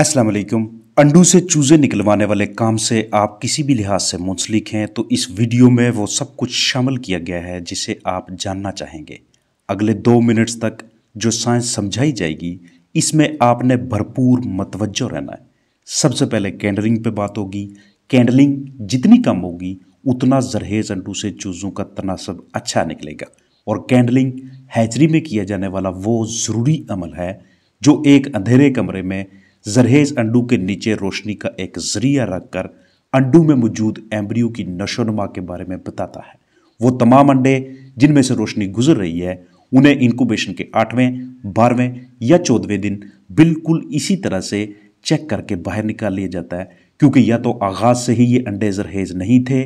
अस्सलाम वालेकुम अंडू से चूज़े निकलवाने वाले काम से आप किसी भी लिहाज से मुंसलिक हैं तो इस वीडियो में वो सब कुछ शामिल किया गया है जिसे आप जानना चाहेंगे अगले दो मिनट्स तक जो साइंस समझाई जाएगी इसमें आपने भरपूर मतवजो रहना है सबसे पहले कैंडलिंग पे बात होगी कैंडलिंग जितनी कम होगी उतना जरहेज अंडू से चूज़ों का तनासब अच्छा निकलेगा और कैंडलिंग हैचरी में किया जाने वाला वो ज़रूरी अमल है जो एक अंधेरे कमरे में जरहेज अंडू के नीचे रोशनी का एक जरिया रखकर अंडू में मौजूद एम्ब्रियो की नशोनुमा के बारे में बताता है वो तमाम अंडे जिनमें से रोशनी गुजर रही है उन्हें इनकुबेशन के आठवें बारहवें या चौदहवें दिन बिल्कुल इसी तरह से चेक करके बाहर निकाल लिया जाता है क्योंकि या तो आगाज़ से ही ये अंडे जरहेज नहीं थे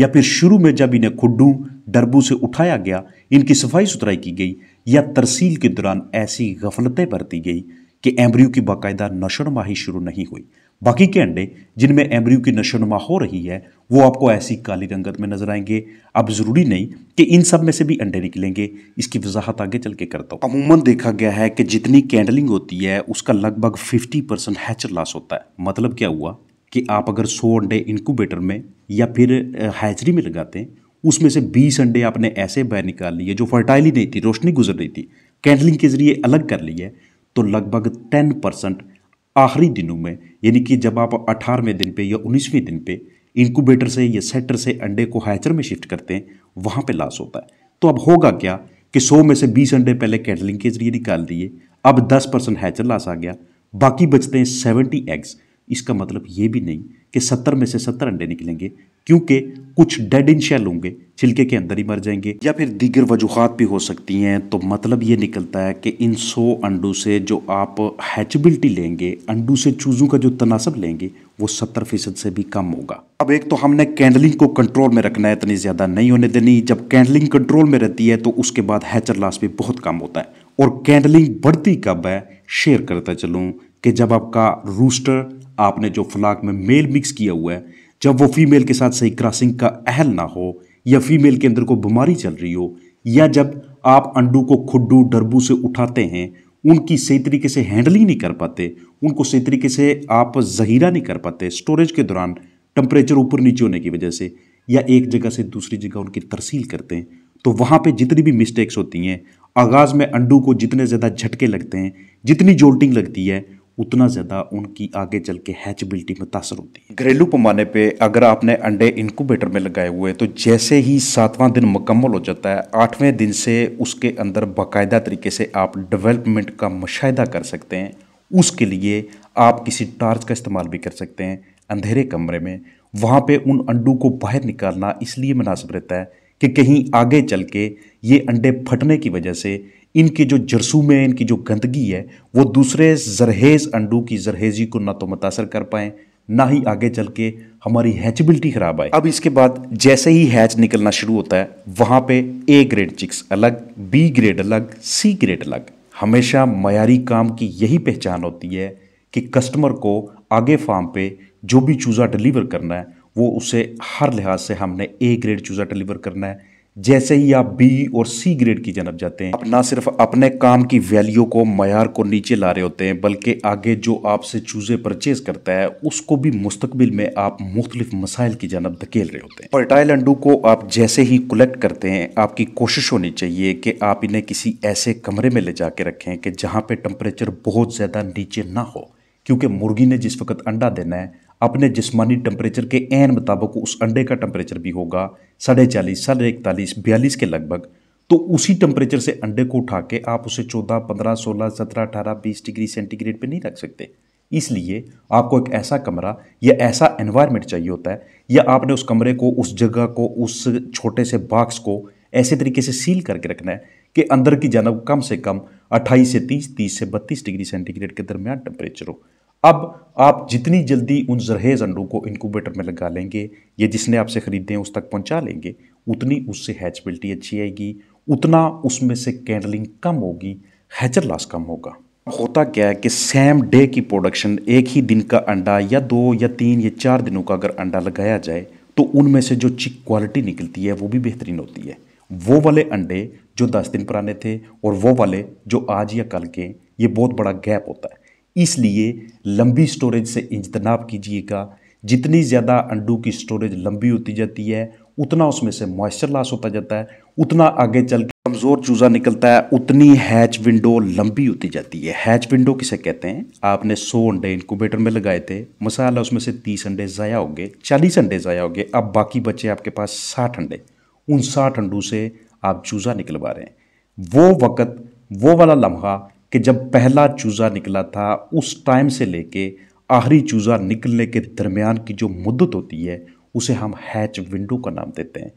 या फिर शुरू में जब इन्हें खुडू डरबू से उठाया गया इनकी सफाई सुथराई की गई या तरसील के दौरान ऐसी गफलतें बरती गई कि एम्ब्रियो की बाकायदा नशोनमा ही शुरू नहीं हुई बाकी के अंडे जिनमें एम्ब्रियो की नशोनुमा हो रही है वो आपको ऐसी काली रंगत में नजर आएंगे अब ज़रूरी नहीं कि इन सब में से भी अंडे निकलेंगे इसकी वजाहत आगे चल के करता हूँ अमूमन देखा गया है कि जितनी कैंडलिंग होती है उसका लगभग फिफ्टी परसेंट हैचर लॉस होता है मतलब क्या हुआ कि आप अगर सौ अंडे इनक्यूबेटर में या फिर हैचरी में लगाते हैं उसमें से बीस अंडे आपने ऐसे बाहर निकाल लिए जो फर्टाइल ही नहीं थी रोशनी गुजर रही थी कैंडलिंग के जरिए अलग कर ली है तो लगभग टेन परसेंट आखिरी दिनों में यानी कि जब आप अठारहवें दिन पे या उन्नीसवें दिन पे इनक्यूबेटर से या सेटर से अंडे को हैचर में शिफ्ट करते हैं वहाँ पे लॉस होता है तो अब होगा क्या कि सौ में से बीस अंडे पहले कैटलिंग के जरिए निकाल दिए अब दस परसेंट हैचर लॉस आ गया बाकी बचते हैं सेवेंटी एग्स इसका मतलब ये भी नहीं कि सत्तर में से सत्तर अंडे निकलेंगे क्योंकि कुछ डेड इन शेल होंगे छिलके के अंदर ही मर जाएंगे या फिर दीगर वजूहत भी हो सकती हैं तो मतलब ये निकलता है कि इन सौ अंडों से जो आप हैचबिलिटी लेंगे अंडों से चूज़ों का जो तनासब लेंगे वो सत्तर फीसद से भी कम होगा अब एक तो हमने कैंडलिंग को कंट्रोल में रखना है इतनी ज़्यादा नहीं होने देनी जब कैंडलिंग कंट्रोल में रहती है तो उसके बाद हैचर लॉस भी बहुत कम होता है और कैंडलिंग बढ़ती कब है शेयर करता चलूँ कि जब आपका रूस्टर आपने जो फ्लाक में मेल मिक्स किया हुआ है जब वो फीमेल के साथ सही क्रॉसिंग का अहल ना हो या फीमेल के अंदर को बीमारी चल रही हो या जब आप अंडू को खुड्डू डरबू से उठाते हैं उनकी सही तरीके से हैंडलिंग नहीं कर पाते उनको सही तरीके से आप जहीरा नहीं कर पाते स्टोरेज के दौरान टम्परेचर ऊपर नीचे होने की वजह से या एक जगह से दूसरी जगह उनकी तरसील करते हैं तो वहाँ पर जितनी भी मिस्टेक्स होती हैं आगाज़ में अंडू को जितने ज़्यादा झटके लगते हैं जितनी जोल्टिंग लगती है उतना ज़्यादा उनकी आगे चल के हैचबिलिटी में तासर होती है घरेलू पैमाने पे अगर आपने अंडे इनक्यूबेटर में लगाए हुए तो जैसे ही सातवां दिन मुकम्मल हो जाता है आठवें दिन से उसके अंदर बाकायदा तरीके से आप डेवलपमेंट का मुशाह कर सकते हैं उसके लिए आप किसी टार्च का इस्तेमाल भी कर सकते हैं अंधेरे कमरे में वहाँ पर उन अंडों को बाहर निकालना इसलिए मुनासिब रहता है कि कहीं आगे चल के ये अंडे फटने की वजह से इनके जो जरसूम इनकी जो गंदगी है वो दूसरे जरहेज़ अंडू की जरहेजी को ना तो मुतासर कर पाएँ ना ही आगे चल के हमारी हैचबिलिटी ख़राब आए अब इसके बाद जैसे ही हैच निकलना शुरू होता है वहाँ पे ए ग्रेड चिक्स अलग बी ग्रेड अलग सी ग्रेड अलग हमेशा मयारी काम की यही पहचान होती है कि कस्टमर को आगे फार्म पे जो भी चूज़ा डिलीवर करना है वो उसे हर लिहाज से हमने ए ग्रेड चूज़ा डिलीवर करना है जैसे ही आप बी और सी ग्रेड की जनब जाते हैं आप ना सिर्फ अपने काम की वैल्यू को मैार को नीचे ला रहे होते हैं बल्कि आगे जो आपसे चूज़े परचेज करता है उसको भी मुस्तबिल में आप मुख्तलिफ मसाइल की जनब धकेल रहे होते हैं पर्टाइल अंडू को आप जैसे ही कलेक्ट करते हैं आपकी कोशिश होनी चाहिए कि आप इन्हें किसी ऐसे कमरे में ले जाके रखें कि जहाँ पर टम्परेचर बहुत ज़्यादा नीचे ना हो क्योंकि मुर्गी ने जिस वक्त अंडा देना है अपने जिसमानी टम्परेचर के एन मुताबिक उस अंडे का टम्परेचर भी होगा साढ़े चालीस साढ़े इकतालीस बयालीस के लगभग तो उसी टम्परेचर से अंडे को उठा के आप उसे चौदह पंद्रह सोलह सत्रह अठारह बीस डिग्री सेंटीग्रेड पर नहीं रख सकते इसलिए आपको एक ऐसा कमरा या ऐसा एनवायरनमेंट चाहिए होता है या आपने उस कमरे को उस जगह को उस छोटे से बॉक्स को ऐसे तरीके से सील करके रखना है कि अंदर की जानब कम से कम 28 से 30 30 से 32 डिग्री सेंटीग्रेड के दरमियान टेम्परेचर हो अब आप जितनी जल्दी उन जरहेज अंडों को इनक्यूबेटर में लगा लेंगे या जिसने आपसे ख़रीदे हैं उस तक पहुंचा लेंगे उतनी उससे हैचबिलिटी अच्छी आएगी उतना उसमें से कैंडलिंग कम होगी हैचर लॉस कम होगा होता क्या है कि सेम डे की प्रोडक्शन एक ही दिन का अंडा या दो या तीन या चार दिनों का अगर अंडा लगाया जाए तो उनमें से जो चिक क्वालिटी निकलती है वो भी बेहतरीन होती है वो वाले अंडे जो दस दिन पुराने थे और वो वाले जो आज या कल के ये बहुत बड़ा गैप होता है इसलिए लंबी स्टोरेज से इंजतनाब कीजिएगा जितनी ज़्यादा अंडू की स्टोरेज लंबी होती जाती है उतना उसमें से मॉइस्चर लॉस होता जाता है उतना आगे चल के कमज़ोर चूज़ा निकलता है उतनी हैच विंडो लंबी होती जाती है हैच विंडो किसे कहते हैं आपने सौ अंडे इनकोबेटर में लगाए थे मसाला उसमें से तीस अंडे ज़ाया हो गए चालीस अंडे ज़ाया हो गए अब बाकी बचे आपके पास साठ अंडे उन साठ अंडों से आप चूज़ा निकलवा रहे हैं वो वक्त वो वाला लम्हा कि जब पहला चूज़ा निकला था उस टाइम से लेके आखिरी चूज़ा निकलने के दरमियान की जो मुद्दत होती है उसे हम हैच विंडो का नाम देते हैं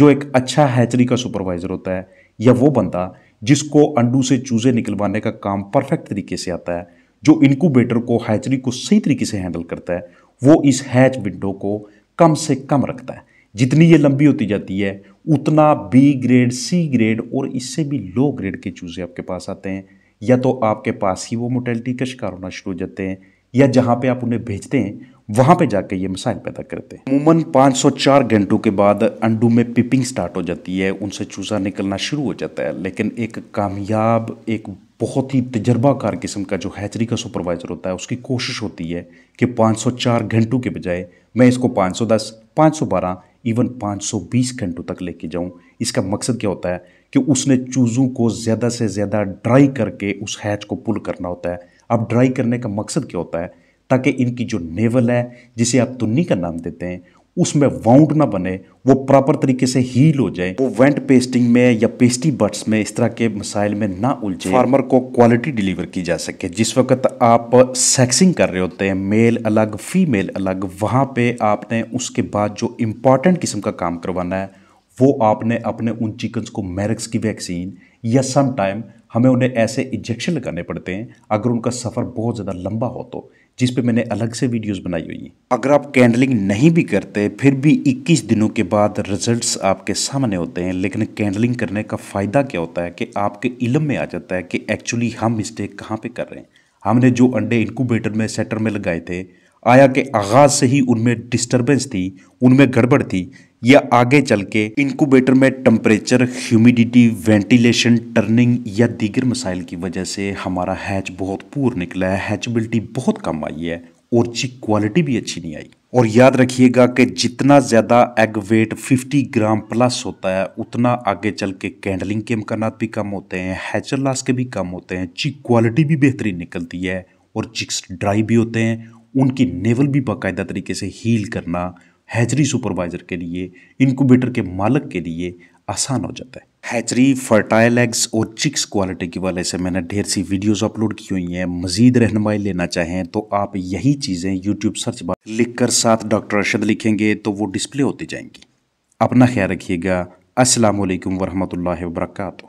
जो एक अच्छा हैचरी का सुपरवाइज़र होता है या वो बंदा जिसको अंडू से चूज़े निकलवाने का काम परफेक्ट तरीके से आता है जो इनक्यूबेटर को हैचरी को सही तरीके से हैंडल करता है वो इस हैच विंडो को कम से कम रखता है जितनी ये लंबी होती जाती है उतना बी ग्रेड सी ग्रेड और इससे भी लो ग्रेड के चूज़े आपके पास आते हैं या तो आपके पास ही वो मोटेलिटी का शिकार होना शुरू हो जाते हैं या जहाँ पे आप उन्हें भेजते हैं वहाँ पे जाके ये मसाइल पैदा करते हैं अमूमन 504 घंटों के बाद अंडू में पिपिंग स्टार्ट हो जाती है उनसे चूजा निकलना शुरू हो जाता है लेकिन एक कामयाब एक बहुत ही तजर्बाकार किस्म का जो हैचरी का सुपरवाइज़र होता है उसकी कोशिश होती है कि 504 घंटों के बजाय मैं इसको 510, 512 इवन 520 घंटों तक लेके जाऊं इसका मकसद क्या होता है कि उसने चूज़ों को ज़्यादा से ज़्यादा ड्राई करके उस हैच को पुल करना होता है अब ड्राई करने का मकसद क्या होता है ताकि इनकी जो नेवल है जिसे आप तुन्नी का नाम देते हैं उसमें वाउंड ना बने वो प्रॉपर तरीके से हील हो जाए वो वेंट पेस्टिंग में या पेस्टी बट्स में इस तरह के मसाइल में ना उलझे फार्मर को क्वालिटी डिलीवर की जा सके जिस वक्त आप सेक्सिंग कर रहे होते हैं मेल अलग फीमेल अलग वहाँ पे आपने उसके बाद जो इम्पॉर्टेंट किस्म का काम करवाना है वो आपने अपने उन चिकन्स को मैरिक्स की वैक्सीन या सम टाइम हमें उन्हें ऐसे इंजेक्शन लगाने पड़ते हैं अगर उनका सफ़र बहुत ज़्यादा लंबा हो तो जिस पे मैंने अलग से वीडियोस बनाई हुई हैं अगर आप कैंडलिंग नहीं भी करते फिर भी 21 दिनों के बाद रिजल्ट्स आपके सामने होते हैं लेकिन कैंडलिंग करने का फ़ायदा क्या होता है कि आपके इलम में आ जाता है कि एक्चुअली हम मिस्टेक कहाँ पे कर रहे हैं हमने जो अंडे इनकूबेटर में सेटर में लगाए थे आया के आगाज़ से ही उनमें डिस्टरबेंस थी उनमें गड़बड़ थी या आगे चल के इंक्यूबेटर में टम्परेचर ह्यूमिडिटी वेंटिलेशन टर्निंग या दीगर मसाइल की वजह से हमारा हैच बहुत पूर निकला है हैचबिलिटी बहुत कम आई है और ची क्वालिटी भी अच्छी नहीं आई और याद रखिएगा कि जितना ज़्यादा एग वेट 50 ग्राम प्लस होता है उतना आगे चल के कैंडलिंग के इम्कान भी कम होते हैं हैचर लास के भी कम होते हैं चिक क्वालिटी भी बेहतरीन निकलती है और चिक्स ड्राई भी होते हैं उनकी नेवल भी बाकायदा तरीके से हील करना हैचरी सुपरवाइज़र के लिए इनक्यूबेटर के मालक के लिए आसान हो जाता है हैचरी फर्टाइल एग्स और चिक्स क्वालिटी के वाले से मैंने ढेर सी वीडियोस अपलोड की हुई हैं मजीद रहनमाई लेना चाहें तो आप यही चीज़ें यूट्यूब सर्च बार लिखकर साथ डॉक्टर अरशद लिखेंगे तो वो डिस्प्ले होती जाएंगी अपना ख्याल रखिएगा असलकम वरहमल वर्का